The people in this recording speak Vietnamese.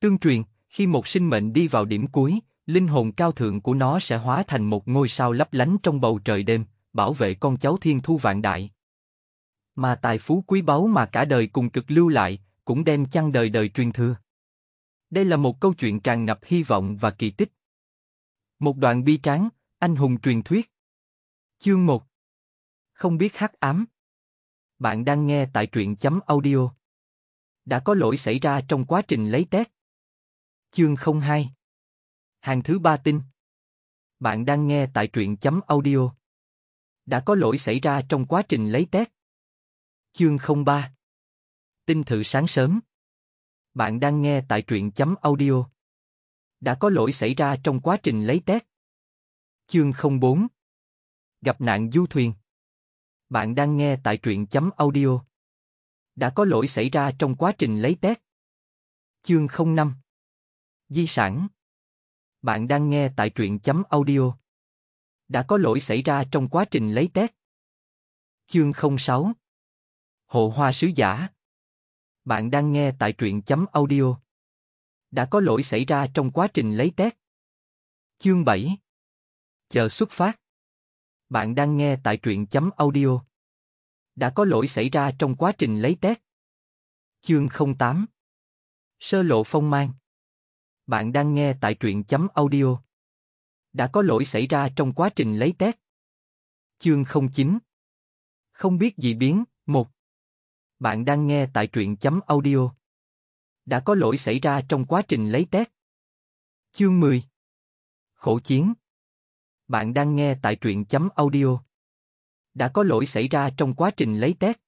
Tương truyền, khi một sinh mệnh đi vào điểm cuối, linh hồn cao thượng của nó sẽ hóa thành một ngôi sao lấp lánh trong bầu trời đêm, bảo vệ con cháu thiên thu vạn đại. Mà tài phú quý báu mà cả đời cùng cực lưu lại, cũng đem chăng đời đời truyền thừa. Đây là một câu chuyện tràn ngập hy vọng và kỳ tích. Một đoạn bi tráng, anh hùng truyền thuyết. Chương 1 Không biết hắc ám Bạn đang nghe tại truyện chấm audio. Đã có lỗi xảy ra trong quá trình lấy test Chương 02 Hàng thứ ba tin Bạn đang nghe tại truyện chấm audio Đã có lỗi xảy ra trong quá trình lấy test Chương 03 Tin thử sáng sớm Bạn đang nghe tại truyện chấm audio Đã có lỗi xảy ra trong quá trình lấy test Chương 04 Gặp nạn du thuyền Bạn đang nghe tại truyện chấm audio Đã có lỗi xảy ra trong quá trình lấy test Chương 05 Di sản. Bạn đang nghe tại truyện chấm audio. Đã có lỗi xảy ra trong quá trình lấy test. Chương 06 Hộ hoa sứ giả Bạn đang nghe tại truyện chấm audio. Đã có lỗi xảy ra trong quá trình lấy test. Chương 7 Chờ xuất phát Bạn đang nghe tại truyện chấm audio. Đã có lỗi xảy ra trong quá trình lấy test. Chương 08 Sơ lộ phong mang bạn đang nghe tại truyện chấm audio. Đã có lỗi xảy ra trong quá trình lấy test. Chương 09 Không biết gì biến, 1 Bạn đang nghe tại truyện chấm audio. Đã có lỗi xảy ra trong quá trình lấy test. Chương 10 Khổ chiến Bạn đang nghe tại truyện chấm audio. Đã có lỗi xảy ra trong quá trình lấy test.